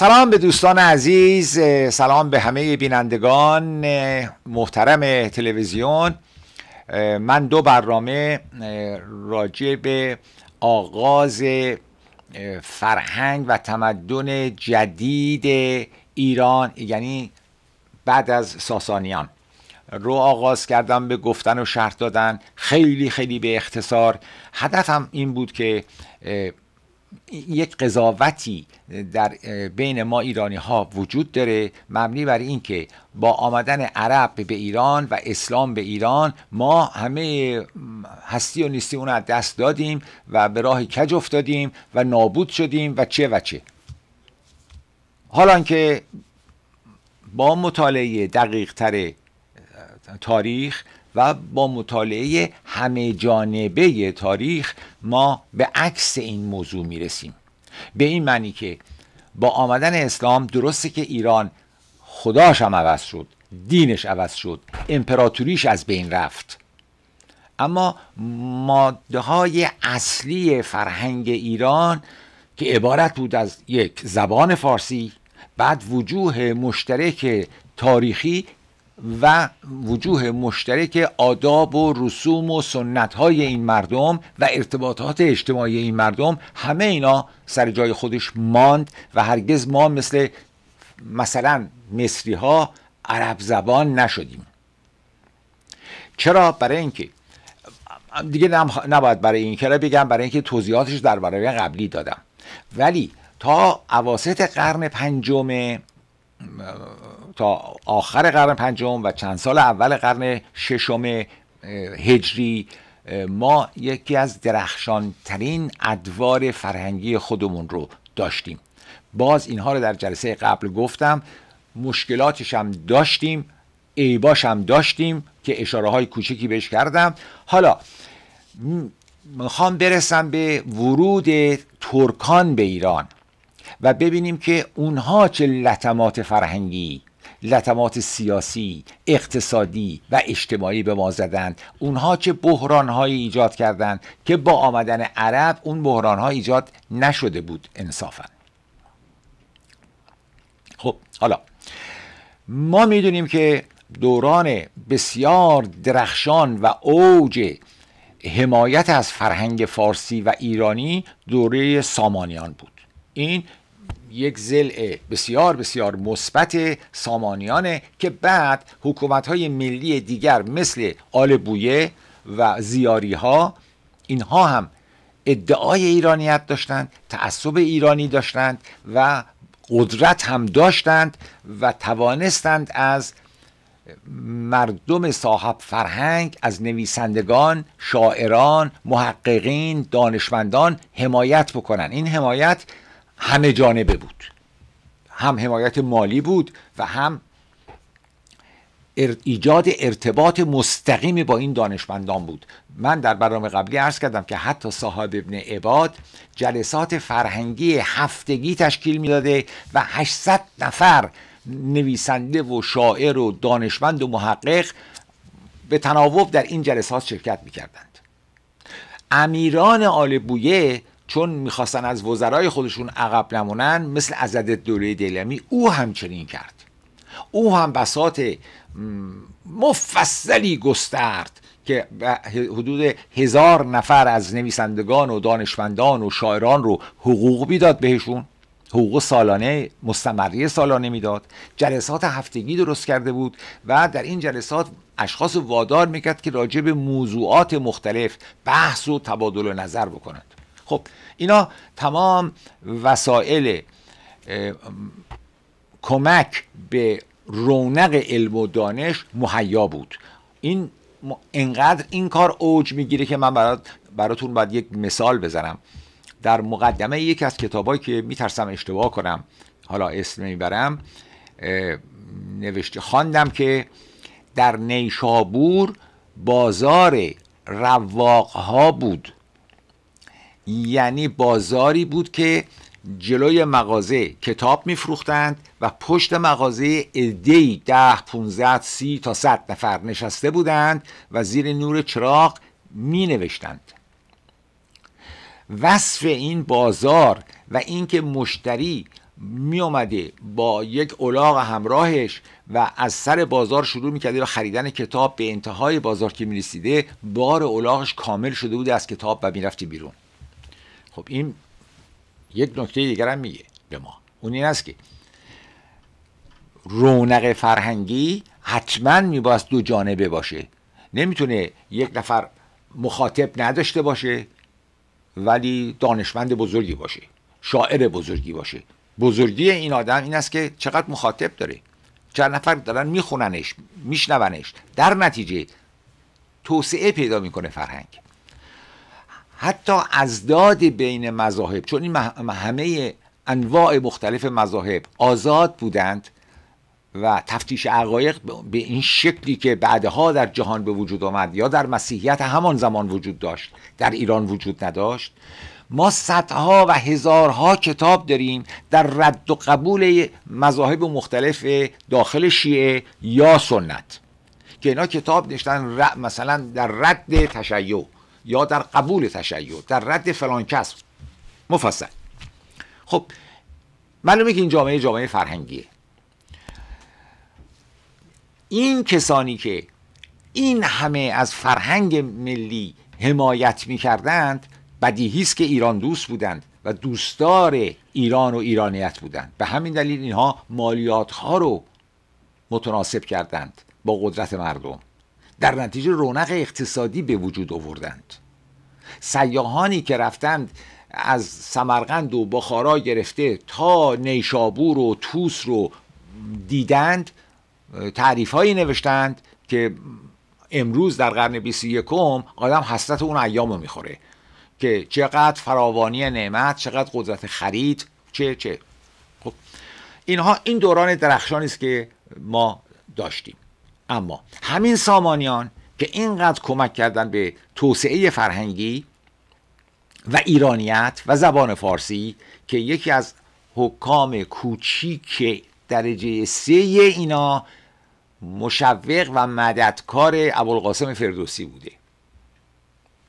سلام به دوستان عزیز سلام به همه بینندگان محترم تلویزیون من دو برنامه راجع به آغاز فرهنگ و تمدن جدید ایران یعنی بعد از ساسانیان رو آغاز کردم به گفتن و شرط دادن خیلی خیلی به اختصار هدفم این بود که یک قضاوتی در بین ما ایرانی ها وجود داره مبنی بر اینکه با آمدن عرب به ایران و اسلام به ایران ما همه هستی و نیستی اون از دست دادیم و به راه کج افتادیم و نابود شدیم و چه و چه حالا که با مطالعه دقیق تر تاریخ و با مطالعه همه جانبه تاریخ ما به عکس این موضوع میرسیم به این معنی که با آمدن اسلام درسته که ایران خداش هم عوض شد دینش عوض شد امپراتوریش از بین رفت اما ماده های اصلی فرهنگ ایران که عبارت بود از یک زبان فارسی بعد وجوه مشترک تاریخی و وجوه مشترک آداب و رسوم و سنت های این مردم و ارتباطات اجتماعی این مردم همه اینا سر جای خودش ماند و هرگز ما مثل مثلا مصری ها عرب زبان نشدیم چرا برای اینکه دیگه نباید برای این کرا بگم برای اینکه توضیحاتش در برای قبلی دادم ولی تا اواسط قرن پنجم تا آخر قرن پنجم و چند سال اول قرن ششم هجری ما یکی از درخشانترین ادوار فرهنگی خودمون رو داشتیم باز اینها رو در جلسه قبل گفتم مشکلاتش هم داشتیم ایباش هم داشتیم که اشاره های کوچکی بهش کردم حالا میخوام برسم به ورود ترکان به ایران و ببینیم که اونها چه لطمات فرهنگی لطمات سیاسی، اقتصادی و اجتماعی به ما زدند اونها چه بحرانهایی ایجاد کردند که با آمدن عرب اون ها ایجاد نشده بود انصافا خب حالا ما میدونیم که دوران بسیار درخشان و اوج حمایت از فرهنگ فارسی و ایرانی دوره سامانیان بود این یک زل بسیار بسیار مثبت سامانیانه که بعد حکومت های ملی دیگر مثل آل بویه و زیاری ها اینها هم ادعای ایرانیت داشتند تعصب ایرانی داشتند و قدرت هم داشتند و توانستند از مردم صاحب فرهنگ از نویسندگان، شاعران، محققین، دانشمندان حمایت بکنند. این حمایت همه جانبه بود هم حمایت مالی بود و هم ایجاد ارتباط مستقیم با این دانشمندان بود من در برنامه قبلی عرض کردم که حتی صاحب ابن عباد جلسات فرهنگی هفتگی تشکیل میداده و 800 نفر نویسنده و شاعر و دانشمند و محقق به تناوب در این جلسات شرکت میکردند امیران آل بویه چون میخواستن از وزرای خودشون عقب نمونن مثل عزد دوله دیلمی او همچنین کرد او هم بسات مفصلی گسترد که حدود هزار نفر از نویسندگان و دانشمندان و شاعران رو حقوق میداد بهشون حقوق سالانه مستمری سالانه میداد جلسات هفتگی درست کرده بود و در این جلسات اشخاص وادار میکرد که راجع به موضوعات مختلف بحث و تبادل و نظر بکنند خب اینا تمام وسایل کمک به رونق علم و دانش مهیا بود این انقدر این کار اوج میگیره که من برات براتون باید یک مثال بزنم در مقدمه یکی از کتابایی که میترسم اشتباه کنم حالا اسم میبرم نوشته خواندم که در نیشابور بازار رواق ها بود یعنی بازاری بود که جلوی مغازه کتاب میفروختند و پشت مغازه ادهی ده پونزد، سی تا صد نفر نشسته بودند و زیر نور چراغ می نوشتند وصف این بازار و اینکه مشتری می اومده با یک اولاغ همراهش و از سر بازار شروع میکرده و خریدن کتاب به انتهای بازار که رسیده بار اولاغش کامل شده بوده از کتاب و رفتی بیرون خب این یک نکته دیگر هم میگه به ما اون این است که رونق فرهنگی حتما میباید دو جانبه باشه نمیتونه یک نفر مخاطب نداشته باشه ولی دانشمند بزرگی باشه شاعر بزرگی باشه بزرگی این آدم این است که چقدر مخاطب داره چند نفر دارن میخوننش میشنونش در نتیجه توسعه پیدا میکنه فرهنگ حتی ازداد بین مذاهب چون این همه انواع مختلف مذاهب آزاد بودند و تفتیش عقایق به این شکلی که بعدها در جهان به وجود آمد یا در مسیحیت همان زمان وجود داشت در ایران وجود نداشت ما صدها و هزارها کتاب داریم در رد و قبول مذاهب مختلف داخل شیعه یا سنت که اینا کتاب نشتن مثلا در رد تشیع یا در قبول تشیع در رد فلان کس مفصل خب معلومه که این جامعه جامعه فرهنگیه این کسانی که این همه از فرهنگ ملی حمایت میکردند بدیهی است که ایران دوست بودند و دوستدار ایران و ایرانیت بودند به همین دلیل اینها مالیات ها رو متناسب کردند با قدرت مردم در نتیجه رونق اقتصادی به وجود آوردند سیاهانی که رفتند از سمرقند و بخارا گرفته تا نیشابور و توس رو دیدند تعریف هایی نوشتند که امروز در قرن 21 آدم حسرت اون ایام رو میخوره که چقدر فراوانی نعمت چقدر قدرت خرید چه چه خب اینها این دوران درخشانی است که ما داشتیم اما همین سامانیان که اینقدر کمک کردن به توسعه فرهنگی و ایرانیت و زبان فارسی که یکی از حکام کوچیک درجه سه اینا مشوق و مددکار ابوالقاسم فردوسی بوده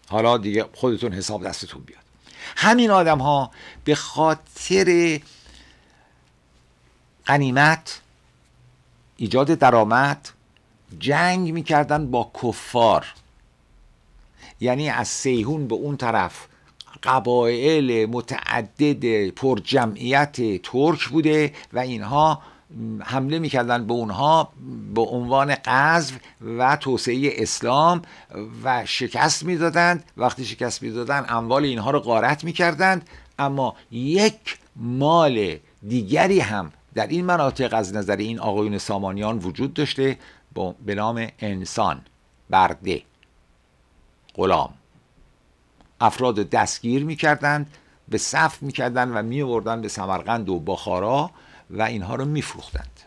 حالا دیگه خودتون حساب دستتون بیاد همین آدم ها به خاطر قنیمت ایجاد درآمد جنگ میکردن با کفار یعنی از سیهون به اون طرف قبایل متعدد پر جمعیت ترک بوده و اینها حمله میکردن به اونها به عنوان قذف و توسعه اسلام و شکست میدادند وقتی شکست میدادند اموال اینها رو غارت میکردند اما یک مال دیگری هم در این مناطق از نظر این آقایون سامانیان وجود داشته به نام انسان برده غلام افراد دستگیر میکردند به صف میکردند و میوردن به سمرقند و بخارا و اینها رو میفروختند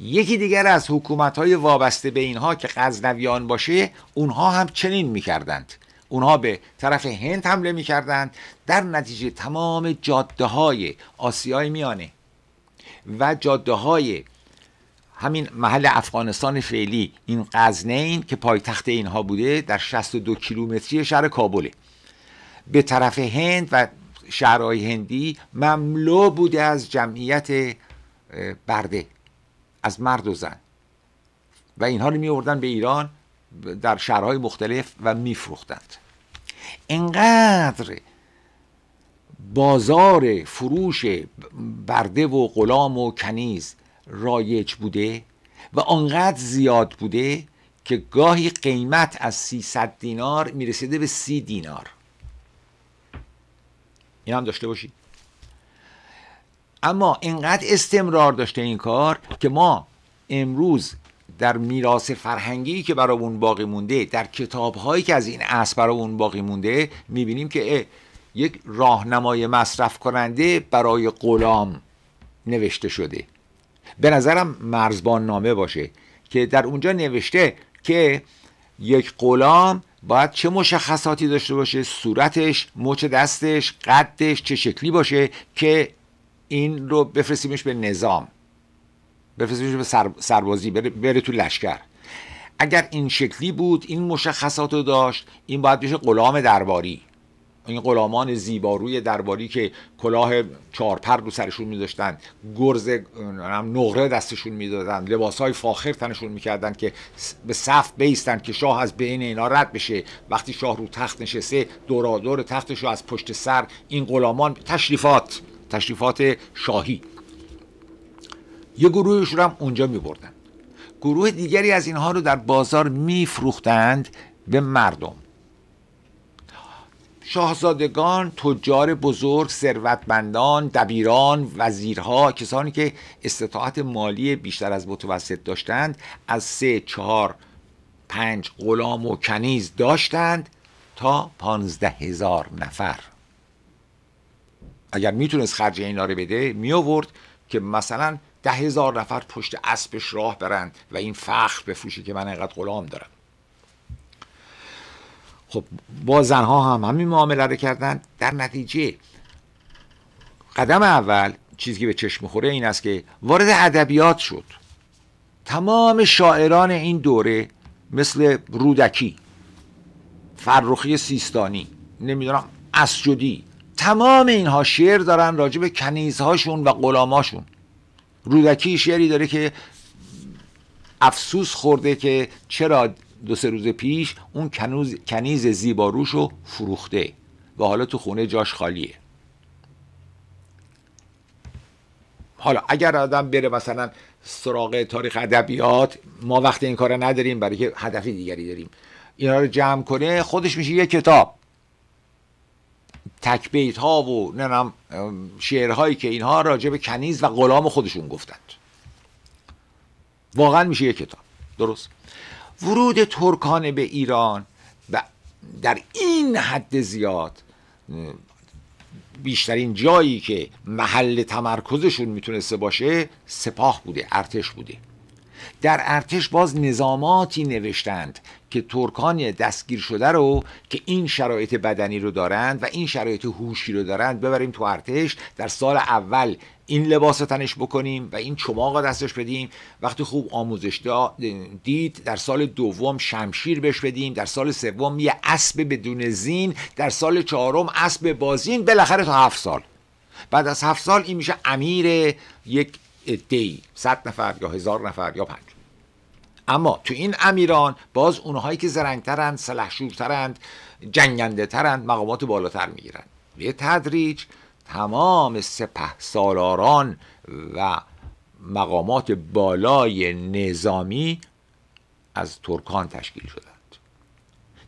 یکی دیگر از حکومت های وابسته به اینها که غزنویان باشه اونها هم چنین میکردند اونها به طرف هند حمله میکردند در نتیجه تمام جاده های آسیای میانه و جاده های همین محل افغانستان فعلی این قزنین که پایتخت اینها بوده در 62 کیلومتری شهر کابله به طرف هند و شهرهای هندی مملو بوده از جمعیت برده از مرد و زن و اینها رو میوردن به ایران در شهرهای مختلف و میفروختند انقدر بازار فروش برده و غلام و کنیز رایج بوده و آنقدر زیاد بوده که گاهی قیمت از 300 دینار میرسیده به 30 دینار این هم داشته باشید اما اینقدر استمرار داشته این کار که ما امروز در میراث فرهنگی که برای اون باقی مونده در کتاب هایی که از این اصر برای اون باقی مونده میبینیم که یک راهنمای مصرف کننده برای غلام نوشته شده به نظرم مرزبان نامه باشه که در اونجا نوشته که یک غلام باید چه مشخصاتی داشته باشه صورتش مچ دستش قدش چه شکلی باشه که این رو بفرستیمش به نظام بفرستیمش به سربازی بره, بره تو لشکر اگر این شکلی بود این مشخصات رو داشت این باید بشه غلام درباری این غلامان زیباروی درباری که کلاه چارپر رو سرشون میذاشتن گرز نقره دستشون میدادن لباس های فاخر تنشون میکردن که به صف بیستن که شاه از بین اینا رد بشه وقتی شاه رو تخت نشسته دورادور تختش رو از پشت سر این غلامان تشریفات تشریفات شاهی یه گروهش رو هم اونجا میبردن گروه دیگری از اینها رو در بازار میفروختند به مردم شاهزادگان تجار بزرگ ثروتمندان دبیران وزیرها کسانی که استطاعت مالی بیشتر از متوسط داشتند از سه چهار پنج غلام و کنیز داشتند تا پانزده هزار نفر اگر میتونست خرج اینا رو بده می آورد که مثلا ده هزار نفر پشت اسبش راه برند و این فخر بفروشه که من اینقدر غلام دارم خب با زنها هم همین معامله رو کردن در نتیجه قدم اول چیزی که به چشم خوره این است که وارد ادبیات شد تمام شاعران این دوره مثل رودکی فرخی سیستانی نمیدونم اسجدی تمام اینها شعر دارن راجع به کنیزهاشون و غلاماشون رودکی شعری داره که افسوس خورده که چرا دو سه روز پیش اون کنوز، کنیز زیباروش رو فروخته و حالا تو خونه جاش خالیه حالا اگر آدم بره مثلا سراغ تاریخ ادبیات ما وقت این کار نداریم برای که هدف دیگری داریم اینا رو جمع کنه خودش میشه یه کتاب تکبیت ها و نم شعرهایی که اینها راجع به کنیز و غلام خودشون گفتند واقعا میشه یه کتاب درست ورود ترکانه به ایران و در این حد زیاد بیشترین جایی که محل تمرکزشون میتونسته باشه سپاه بوده ارتش بوده در ارتش باز نظاماتی نوشتند که ترکان دستگیر شده رو که این شرایط بدنی رو دارند و این شرایط هوشی رو دارند ببریم تو ارتش در سال اول این لباس تنش بکنیم و این چماق دستش بدیم وقتی خوب آموزش دید در سال دوم شمشیر بهش بدیم در سال سوم یه اسب بدون زین در سال چهارم اسب بازین بالاخره تا هفت سال بعد از هفت سال این میشه امیر یک ادهی صد نفر یا هزار نفر یا پنج اما تو این امیران باز اونهایی که زرنگترند سلحشورترند جنگنده ترند مقامات بالاتر میگیرند به تدریج تمام سپه سالاران و مقامات بالای نظامی از ترکان تشکیل شدند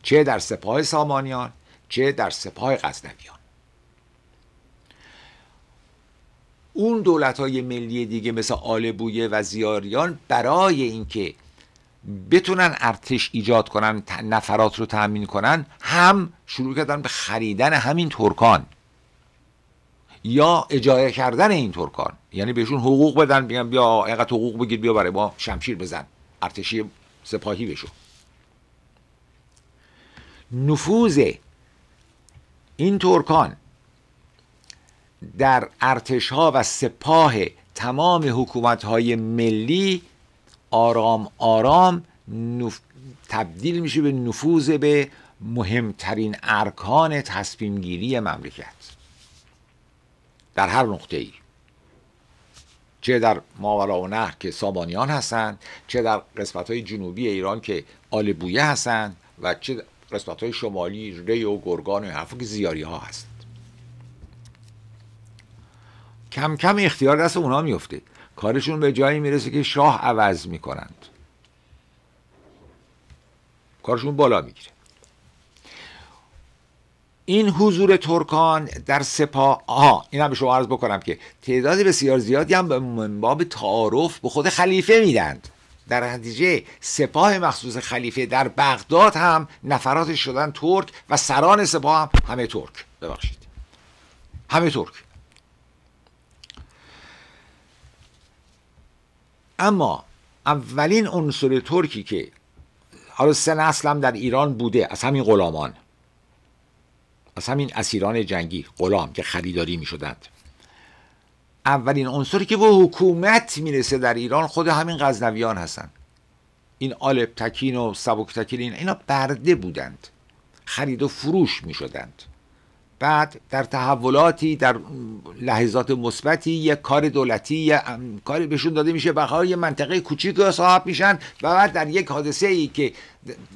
چه در سپاه سامانیان چه در سپاه غزنویان اون دولت های ملی دیگه مثل آل بویه و زیاریان برای اینکه بتونن ارتش ایجاد کنن نفرات رو تأمین کنن هم شروع کردن به خریدن همین ترکان یا اجاره کردن این ترکان یعنی بهشون حقوق بدن بیان بیا اینقدر حقوق بگیر بیا برای ما شمشیر بزن ارتشی سپاهی بشو نفوذ این ترکان در ارتش ها و سپاه تمام حکومت های ملی آرام آرام تبدیل میشه به نفوذ به مهمترین ارکان تصمیم گیری مملکت در هر نقطه ای چه در ماورا و نهر که سامانیان هستند چه در قسمت های جنوبی ایران که آل بویه هستند و چه قسمت های شمالی ری و گرگان و حرفا که زیاری ها هستند کم کم اختیار دست اونا میفته کارشون به جایی میرسه که شاه عوض میکنند کارشون بالا میگیره این حضور ترکان در سپاه آها این هم به شما عرض بکنم که تعداد بسیار زیادی هم به منباب تعارف به خود خلیفه میدند در نتیجه سپاه مخصوص خلیفه در بغداد هم نفراتش شدن ترک و سران سپاه هم همه ترک ببخشید همه ترک اما اولین عنصر ترکی که حالا سه نسل در ایران بوده از همین غلامان از همین اسیران جنگی غلام که خریداری می شدند اولین عنصری که به حکومت میرسه در ایران خود همین غزنویان هستن این آلب تکین و سبک تکین اینا برده بودند خرید و فروش می شدند بعد در تحولاتی در لحظات مثبتی یک کار دولتی کاری بهشون داده میشه بخواه یه منطقه کوچیک رو صاحب میشن و بعد در یک حادثه ای که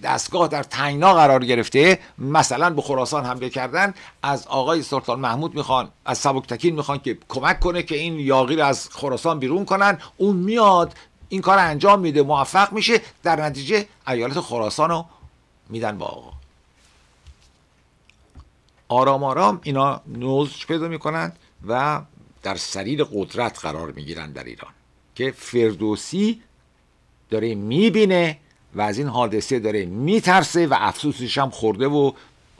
دستگاه در تنگنا قرار گرفته مثلا به خراسان حمله کردن از آقای سلطان محمود میخوان از سبکتکین میخوان که کمک کنه که این یاغی رو از خراسان بیرون کنن اون میاد این کار انجام میده موفق میشه در نتیجه ایالت خراسان رو میدن با آقا آرام آرام اینا نوزج پیدا کنند و در سریر قدرت قرار گیرند در ایران که فردوسی داره میبینه و از این حادثه داره میترسه و افسوسش هم خورده و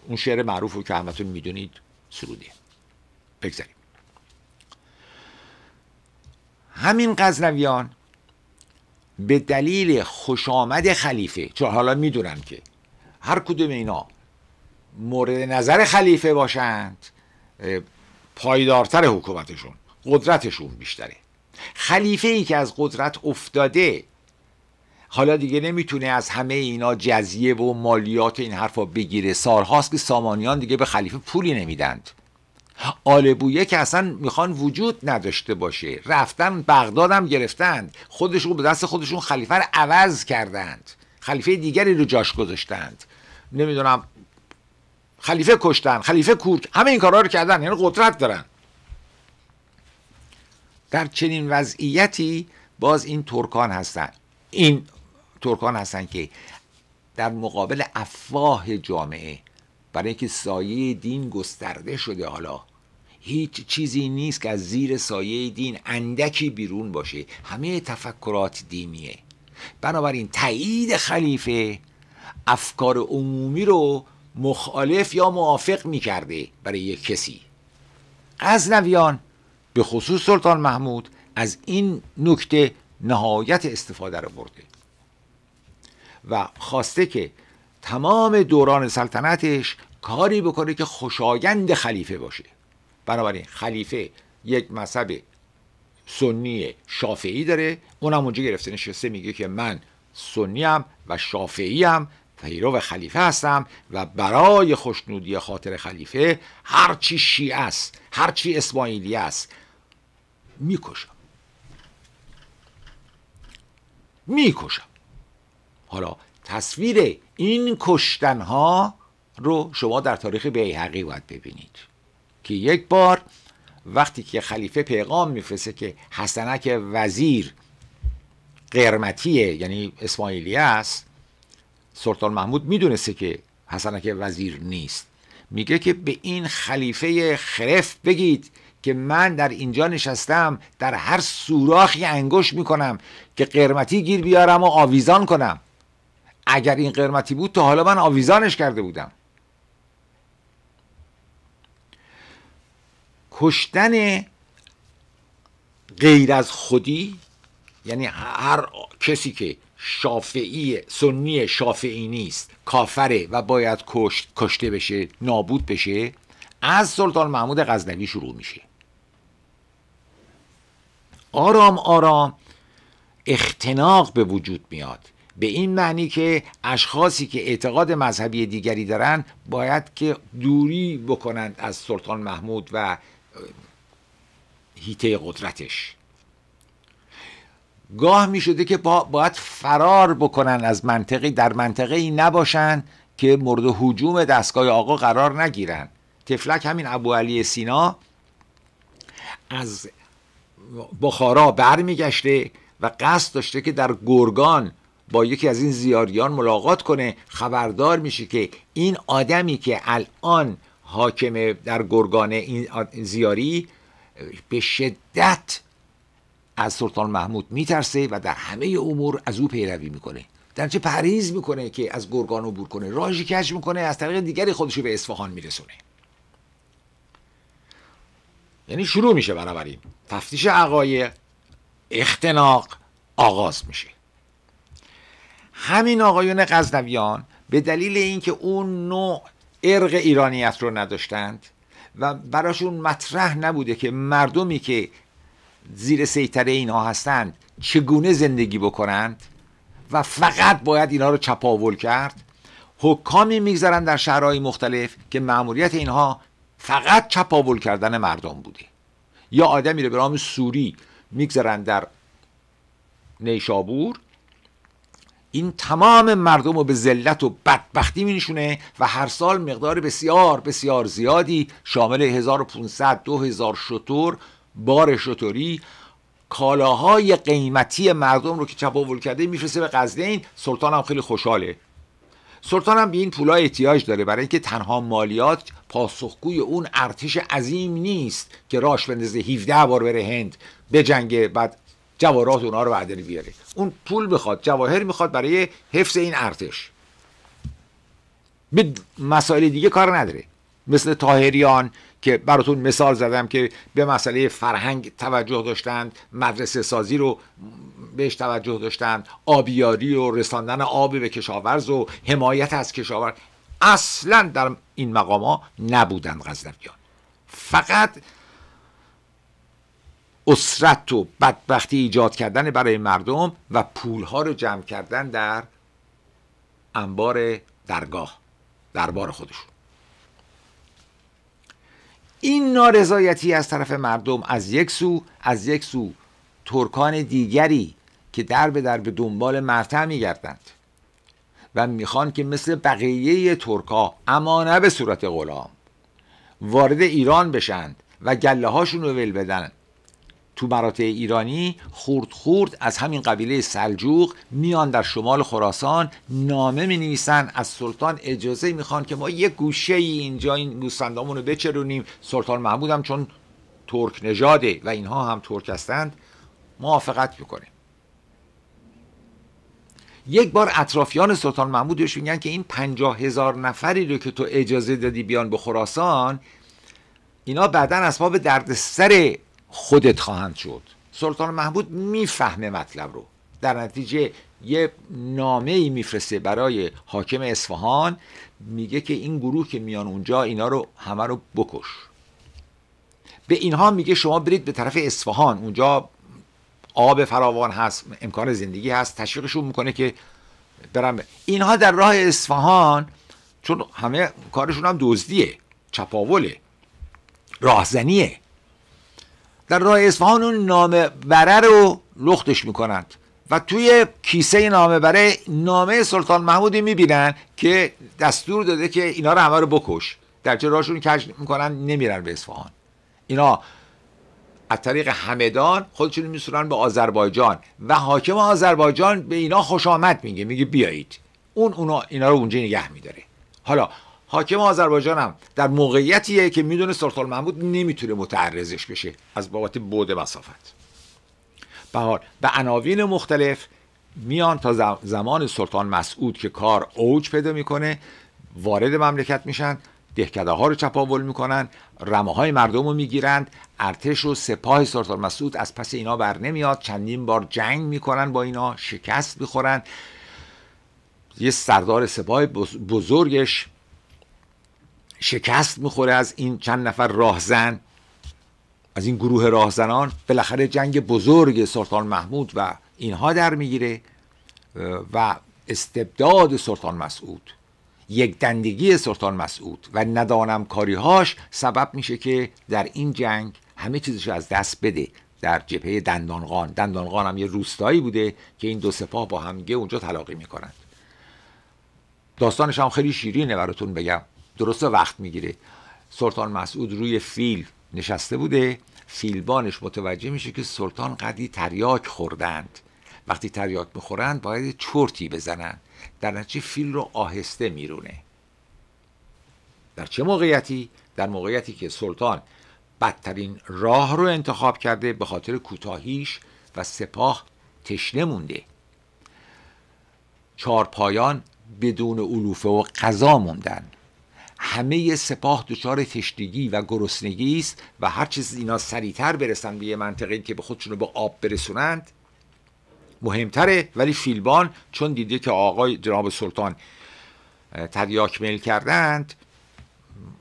اون شعر معروف رو که همتون میدونید سروده بگذاریم همین غزنویان به دلیل خوش آمد خلیفه چون حالا میدونن که هر کدوم اینا مورد نظر خلیفه باشند پایدارتر حکومتشون قدرتشون بیشتره خلیفه ای که از قدرت افتاده حالا دیگه نمیتونه از همه اینا جزیه و مالیات این این حرفا بگیره سالهاست که سامانیان دیگه به خلیفه پولی نمیدند آل بویه که اصلا میخوان وجود نداشته باشه رفتن بغدادم گرفتند خودشون به دست خودشون خلیفه رو عوض کردند خلیفه دیگری رو جاش گذاشتند نمیدونم خلیفه کشتن خلیفه کورد همه این کارها رو کردن یعنی قدرت دارن در چنین وضعیتی باز این ترکان هستن این ترکان هستن که در مقابل افواه جامعه برای اینکه سایه دین گسترده شده حالا هیچ چیزی نیست که از زیر سایه دین اندکی بیرون باشه همه تفکرات دینیه بنابراین تایید خلیفه افکار عمومی رو مخالف یا موافق کرده برای یک کسی نویان به خصوص سلطان محمود از این نکته نهایت استفاده رو برده و خواسته که تمام دوران سلطنتش کاری بکنه که خوشایند خلیفه باشه بنابراین خلیفه یک مذهب سنی شافعی داره اونم اونجا گرفته نشسته میگه که من سنی و شافعیم پیرو خلیفه هستم و برای خوشنودی خاطر خلیفه هرچی شیعه است هرچی اسماعیلی است میکشم میکشم حالا تصویر این کشتنها رو شما در تاریخ بیهقی باید ببینید که یک بار وقتی که خلیفه پیغام میفرسته که حسنک وزیر قرمتیه یعنی اسماعیلی است سلطان محمود میدونسته که که وزیر نیست میگه که به این خلیفه خرف بگید که من در اینجا نشستم در هر سوراخی انگوش میکنم که قرمتی گیر بیارم و آویزان کنم اگر این قرمتی بود تا حالا من آویزانش کرده بودم کشتن غیر از خودی یعنی هر کسی که شافعی سنی شافعی نیست کافره و باید کشت کشته بشه نابود بشه از سلطان محمود غزنوی شروع میشه آرام آرام اختناق به وجود میاد به این معنی که اشخاصی که اعتقاد مذهبی دیگری دارن باید که دوری بکنند از سلطان محمود و هیته قدرتش گاه می شده که با باید فرار بکنن از منطقی در منطقه ای نباشن که مورد حجوم دستگاه آقا قرار نگیرن تفلک همین ابو علی سینا از بخارا برمیگشته و قصد داشته که در گرگان با یکی از این زیاریان ملاقات کنه خبردار میشه که این آدمی که الان حاکم در گرگان این زیاری به شدت از سلطان محمود میترسه و در همه امور از او پیروی میکنه در چه پریز میکنه که از گرگان عبور کنه راجی کش میکنه از طریق دیگری خودشو به اصفهان میرسونه یعنی شروع میشه بنابراین تفتیش عقای اختناق آغاز میشه همین آقایون غزنویان به دلیل اینکه اون نوع ارق ایرانیت رو نداشتند و براشون مطرح نبوده که مردمی که زیر سیطره اینها هستند چگونه زندگی بکنند و فقط باید اینها رو چپاول کرد حکامی میگذرند در شهرهای مختلف که معمولیت اینها فقط چپاول کردن مردم بوده یا آدمی رو به نام سوری میگذرند در نیشابور این تمام مردم رو به ذلت و بدبختی مینشونه و هر سال مقدار بسیار بسیار زیادی شامل 1500 2000 شطور بار شطوری کالاهای قیمتی مردم رو که چپاول کرده میفرسته به قزوین سلطان هم خیلی خوشحاله سلطان هم به این پولا احتیاج داره برای اینکه تنها مالیات پاسخگوی اون ارتش عظیم نیست که راش بندازه 17 بار بره هند به جنگ بعد جواهرات اونها رو بعدنی بیاره اون پول میخواد جواهر میخواد برای حفظ این ارتش به مسائل دیگه کار نداره مثل تاهریان که براتون مثال زدم که به مسئله فرهنگ توجه داشتند مدرسه سازی رو بهش توجه داشتند آبیاری و رساندن آب به کشاورز و حمایت از کشاورز اصلا در این مقام ها نبودند غزنویان فقط اسرت و بدبختی ایجاد کردن برای مردم و پولها رو جمع کردن در انبار درگاه دربار خودشون این نارضایتی از طرف مردم از یک سو از یک سو ترکان دیگری که در به در به دنبال مرتع میگردند و میخوان که مثل بقیه ترکا اما نه به صورت غلام وارد ایران بشند و گله هاشون رو ول بدن تو مراتع ایرانی خورد خورد از همین قبیله سلجوق میان در شمال خراسان نامه می نویسن از سلطان اجازه میخوان که ما یک گوشه ای اینجا این گوستاندامونو رو بچرونیم سلطان محمود هم چون ترک نژاده و اینها هم ترک هستند موافقت میکنه یک بار اطرافیان سلطان محمود بهش میگن که این پنجاه هزار نفری رو که تو اجازه دادی بیان به خراسان اینا بعدا اسباب دردسر خودت خواهند شد سلطان محمود میفهمه مطلب رو در نتیجه یه نامه ای میفرسته برای حاکم اصفهان میگه که این گروه که میان اونجا اینا رو همه رو بکش به اینها میگه شما برید به طرف اصفهان اونجا آب فراوان هست امکان زندگی هست تشویقشون میکنه که برن اینها در راه اصفهان چون همه کارشون هم دزدیه چپاوله راهزنیه در راه اصفهان اون نامه بره رو لختش میکنند و توی کیسه نامه بره نامه سلطان محمودی میبینن که دستور داده که اینا رو همه رو بکش در راهشون کش میکنن نمیرن به اصفهان اینا از طریق همدان خودشون میسورن به آذربایجان و حاکم آذربایجان به اینا خوش آمد میگه میگه بیایید اون اونا اینا رو اونجا نگه میداره حالا حاکم آذربایجان هم در موقعیتیه که میدونه سلطان محمود نمیتونه متعرضش بشه از بابت بوده مسافت به حال به عناوین مختلف میان تا زمان سلطان مسعود که کار اوج پیدا میکنه وارد مملکت میشن دهکده ها رو چپاول میکنن رمه های مردم رو میگیرند ارتش و سپاه سلطان مسعود از پس اینا بر نمیاد چندین بار جنگ میکنن با اینا شکست میخورن یه سردار سپاه بزرگش شکست میخوره از این چند نفر راهزن از این گروه راهزنان بالاخره جنگ بزرگ سلطان محمود و اینها در میگیره و استبداد سلطان مسعود یک دندگی سلطان مسعود و ندانم کاریهاش سبب میشه که در این جنگ همه چیزش از دست بده در جبهه دندانقان دندانقان هم یه روستایی بوده که این دو سپاه با همگه اونجا تلاقی میکنند داستانش هم خیلی شیرینه براتون بگم درست وقت میگیره سلطان مسعود روی فیل نشسته بوده فیلبانش متوجه میشه که سلطان قدی تریاک خوردند وقتی تریاک میخورند باید چرتی بزنند در نتیجه فیل رو آهسته میرونه در چه موقعیتی در موقعیتی که سلطان بدترین راه رو انتخاب کرده به خاطر کوتاهیش و سپاه تشنه مونده چارپایان بدون علوفه و قضا موندن همه سپاه دچار تشنگی و گرسنگی است و هر چیز اینا سریعتر برسن به یه منطقه که به خودشون رو به آب برسونند مهمتره ولی فیلبان چون دیده که آقای جناب سلطان تریاک میل کردند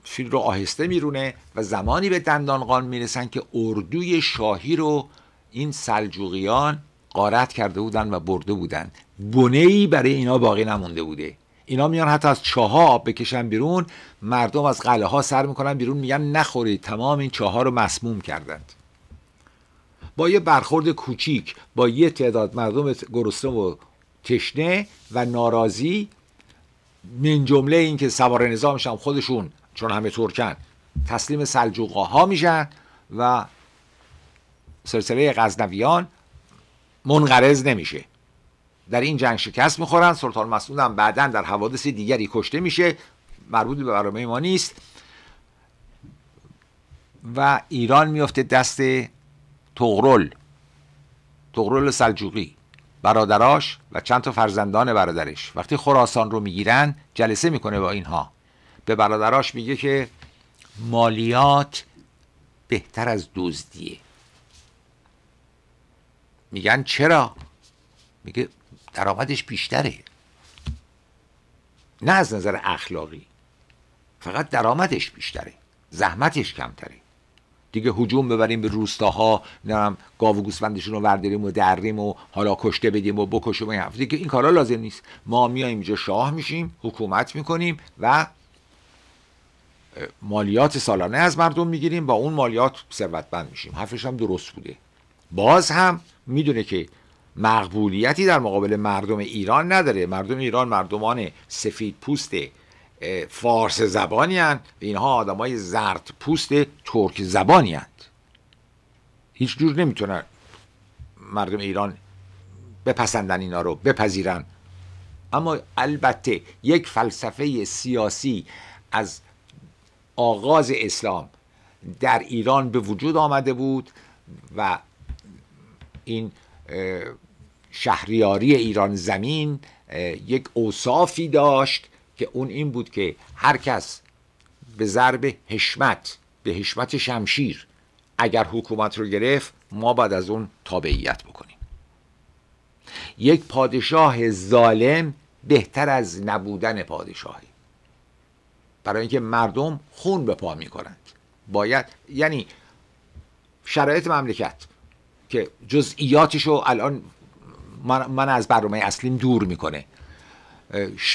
فیل رو آهسته میرونه و زمانی به دندانقان میرسن که اردوی شاهی رو این سلجوقیان قارت کرده بودن و برده بودن ای برای اینا باقی نمونده بوده اینا میان حتی از چاها آب بکشن بیرون مردم از قله ها سر میکنن بیرون میگن نخورید تمام این چاها رو مسموم کردند با یه برخورد کوچیک با یه تعداد مردم گرسنه و تشنه و ناراضی من جمله این که سوار نظامش هم خودشون چون همه ترکن تسلیم ها میشن و سلسله غزنویان منقرض نمیشه در این جنگ شکست میخورن سلطان مسعود هم بعدا در حوادث دیگری کشته میشه مربوط به برنامه ما نیست و ایران میفته دست تغرل تغرل سلجوقی برادراش و چند تا فرزندان برادرش وقتی خراسان رو میگیرن جلسه میکنه با اینها به برادراش میگه که مالیات بهتر از دزدیه میگن چرا میگه درآمدش بیشتره نه از نظر اخلاقی فقط درآمدش بیشتره زحمتش کمتره دیگه حجوم ببریم به روستاها نرم گاو و گوسفندشون رو ورداریم و دریم و حالا کشته بدیم و بکشیم و این هفته که این کارا لازم نیست ما میایم اینجا شاه میشیم حکومت میکنیم و مالیات سالانه از مردم میگیریم با اون مالیات ثروتمند میشیم حرفش هم درست بوده باز هم میدونه که مقبولیتی در مقابل مردم ایران نداره مردم ایران مردمان سفید پوست فارس زبانی اینها آدم های زرد پوست ترک زبانی هیچ جور نمیتونن مردم ایران بپسندن اینا رو بپذیرن اما البته یک فلسفه سیاسی از آغاز اسلام در ایران به وجود آمده بود و این شهریاری ایران زمین یک اوصافی داشت که اون این بود که هر کس به ضرب حشمت به حشمت شمشیر اگر حکومت رو گرفت ما بعد از اون تابعیت بکنیم یک پادشاه ظالم بهتر از نبودن پادشاهی برای اینکه مردم خون به پا میکنند باید یعنی شرایط مملکت که جزئیاتش رو الان من, از برنامه اصلیم دور میکنه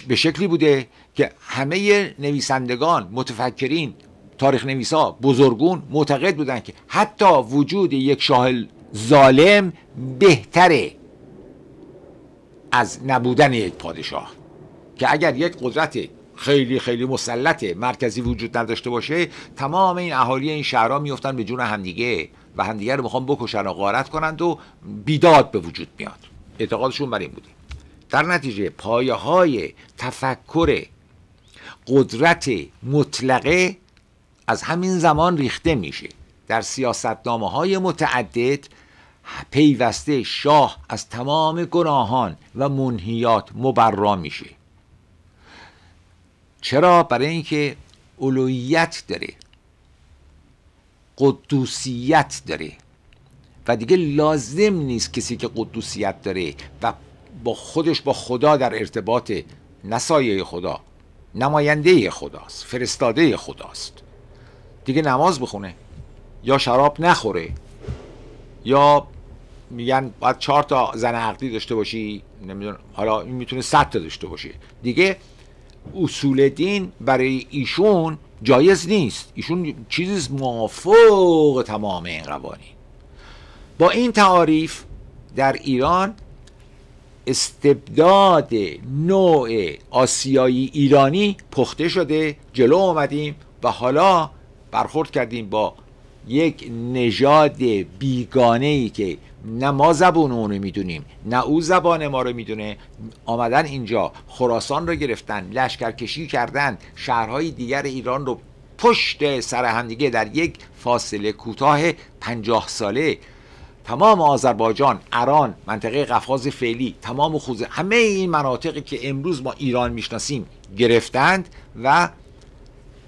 به شکلی بوده که همه نویسندگان متفکرین تاریخ نویسا بزرگون معتقد بودن که حتی وجود یک شاه ظالم بهتره از نبودن یک پادشاه که اگر یک قدرت خیلی خیلی مسلط مرکزی وجود نداشته باشه تمام این اهالی این شهرها میفتن به جون همدیگه و همدیگه رو میخوان بکشن و غارت کنند و بیداد به وجود میاد اعتقادشون بر این بوده در نتیجه پایه های تفکر قدرت مطلقه از همین زمان ریخته میشه در سیاستنامه های متعدد پیوسته شاه از تمام گناهان و منهیات مبرا میشه چرا برای اینکه اولویت داره قدوسیت داره و دیگه لازم نیست کسی که قدوسیت داره و با خودش با خدا در ارتباط نسایه خدا نماینده خداست فرستاده خداست دیگه نماز بخونه یا شراب نخوره یا میگن باید چهار تا زن عقدی داشته باشی نمیدونم حالا این میتونه صد تا داشته باشه دیگه اصول دین برای ایشون جایز نیست ایشون چیزی موافق تمام این قوانین با این تعاریف در ایران استبداد نوع آسیایی ایرانی پخته شده جلو آمدیم و حالا برخورد کردیم با یک نژاد بیگانه ای که نه ما زبون اونو میدونیم نه او زبان ما رو میدونه آمدن اینجا خراسان رو گرفتن لشکرکشی کردن شهرهای دیگر ایران رو پشت سر همدیگه در یک فاصله کوتاه پنجاه ساله تمام آذربایجان، اران، منطقه قفقاز فعلی، تمام خوزه همه این مناطقی که امروز ما ایران میشناسیم گرفتند و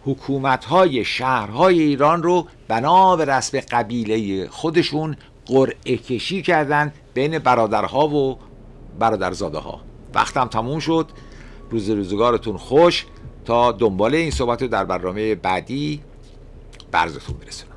حکومت‌های شهرهای ایران رو بنا به رسم قبیله خودشون قرعه کشی کردند بین برادرها و برادرزاده ها وقتم تموم شد روز روزگارتون خوش تا دنبال این صحبت رو در برنامه بعدی برزتون برسونم